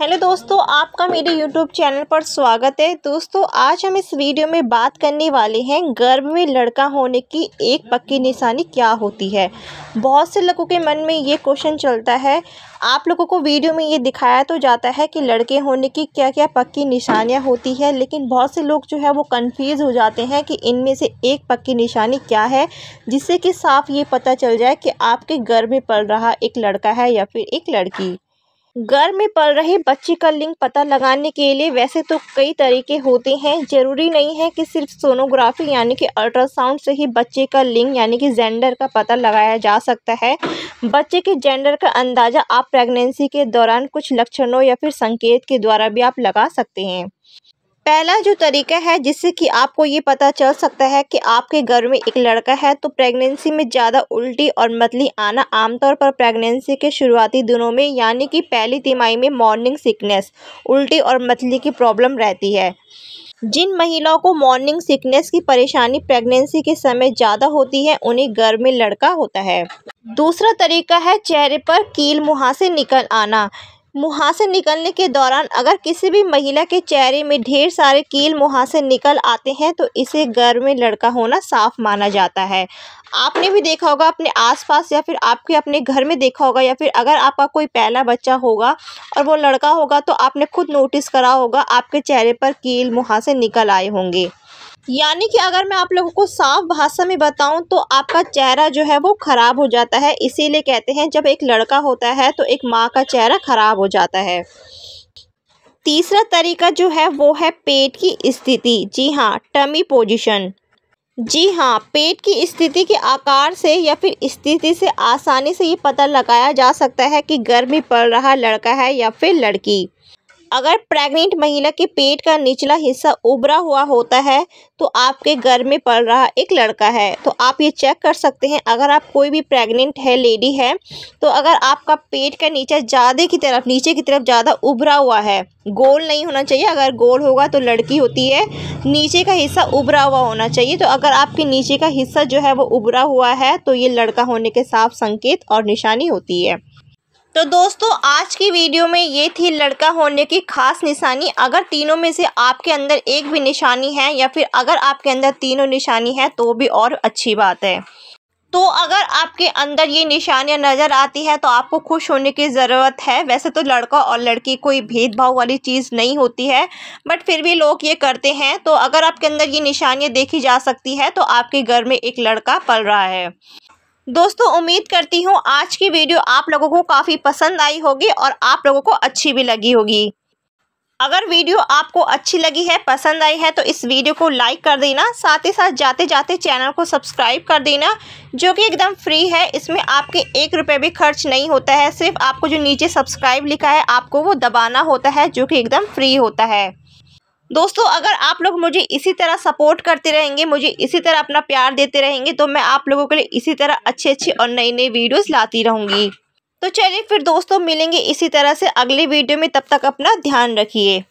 hello दोस्तों आपका मेरे यूट्यूब चैनल पर स्वागत है दोस्तों आज हम इस वीडियो में बात करने वाले हैं गर्भ में लड़का होने की एक पक्की निशानी क्या होती है बहुत से लोगों के मन में ये क्वेश्चन चलता है आप लोगों को वीडियो में ये दिखाया तो जाता है कि लड़के होने की क्या क्या पक्की निशानियाँ होती है लेकिन बहुत से लोग जो है वो कन्फ्यूज़ हो जाते हैं कि इनमें से एक पक्की निशानी क्या है जिससे कि साफ ये पता चल जाए कि आपके गर्भ में पड़ रहा एक लड़का है या फिर एक लड़की घर में पल रहे बच्चे का लिंग पता लगाने के लिए वैसे तो कई तरीके होते हैं जरूरी नहीं है कि सिर्फ सोनोग्राफी यानी कि अल्ट्रासाउंड से ही बच्चे का लिंग यानी कि जेंडर का पता लगाया जा सकता है बच्चे के जेंडर का अंदाज़ा आप प्रेगनेंसी के दौरान कुछ लक्षणों या फिर संकेत के द्वारा भी आप लगा सकते हैं पहला जो तरीका है जिससे कि आपको ये पता चल सकता है कि आपके घर में एक लड़का है तो प्रेगनेंसी में ज़्यादा उल्टी और मतली आना आमतौर पर प्रेगनेंसी के शुरुआती दिनों में यानी कि पहली तिमाही में मॉर्निंग सिकनेस उल्टी और मतली की प्रॉब्लम रहती है जिन महिलाओं को मॉर्निंग सिकनेस की परेशानी प्रेगनेंसी के समय ज़्यादा होती है उन्हें घर में लड़का होता है दूसरा तरीका है चेहरे पर कील मुहासे निकल आना मुहासे से निकलने के दौरान अगर किसी भी महिला के चेहरे में ढेर सारे कील मुहासे से निकल आते हैं तो इसे घर में लड़का होना साफ माना जाता है आपने भी देखा होगा अपने आसपास या फिर आपके अपने घर में देखा होगा या फिर अगर आपका कोई पहला बच्चा होगा और वो लड़का होगा तो आपने खुद नोटिस करा होगा आपके चेहरे पर कील मुहासे से निकल आए होंगे यानी कि अगर मैं आप लोगों को साफ भाषा में बताऊं तो आपका चेहरा जो है वो ख़राब हो जाता है इसीलिए कहते हैं जब एक लड़का होता है तो एक माँ का चेहरा ख़राब हो जाता है तीसरा तरीका जो है वो है पेट की स्थिति जी हाँ टमी पोजीशन जी हाँ पेट की स्थिति के आकार से या फिर स्थिति से आसानी से ये पता लगाया जा सकता है कि गर्मी पड़ रहा लड़का है या फिर लड़की अगर प्रेग्नेंट महिला के पेट का निचला हिस्सा उभरा हुआ होता है तो आपके घर में पड़ रहा एक लड़का है तो आप ये चेक कर सकते हैं अगर आप कोई भी प्रेग्नेंट है लेडी है तो अगर आपका पेट का नीचा ज़्यादा की तरफ नीचे की तरफ ज़्यादा उभरा हुआ है गोल नहीं होना चाहिए अगर गोल होगा तो लड़की होती है नीचे का हिस्सा उभरा हुआ होना चाहिए तो अगर आपके नीचे का हिस्सा जो है वो उभरा हुआ है तो ये लड़का होने के साफ संकेत और निशानी होती है तो दोस्तों आज की वीडियो में ये थी लड़का होने की खास निशानी अगर तीनों में से आपके अंदर एक भी निशानी है या फिर अगर आपके अंदर तीनों निशानी है तो भी और अच्छी बात है तो अगर आपके अंदर ये निशानियाँ नज़र आती है तो आपको खुश होने की ज़रूरत है वैसे तो लड़का और लड़की कोई भेदभाव वाली चीज़ नहीं होती है बट फिर भी लोग ये करते हैं तो अगर आपके अंदर ये निशानियाँ देखी जा सकती है तो आपके घर में एक लड़का पल रहा है दोस्तों उम्मीद करती हूँ आज की वीडियो आप लोगों को काफ़ी पसंद आई होगी और आप लोगों को अच्छी भी लगी होगी अगर वीडियो आपको अच्छी लगी है पसंद आई है तो इस वीडियो को लाइक कर देना साथ ही साथ जाते जाते चैनल को सब्सक्राइब कर देना जो कि एकदम फ्री है इसमें आपके एक रुपये भी खर्च नहीं होता है सिर्फ आपको जो नीचे सब्सक्राइब लिखा है आपको वो दबाना होता है जो कि एकदम फ्री होता है दोस्तों अगर आप लोग मुझे इसी तरह सपोर्ट करते रहेंगे मुझे इसी तरह अपना प्यार देते रहेंगे तो मैं आप लोगों के लिए इसी तरह अच्छी अच्छी और नई नई वीडियोस लाती रहूँगी तो चलिए फिर दोस्तों मिलेंगे इसी तरह से अगले वीडियो में तब तक अपना ध्यान रखिए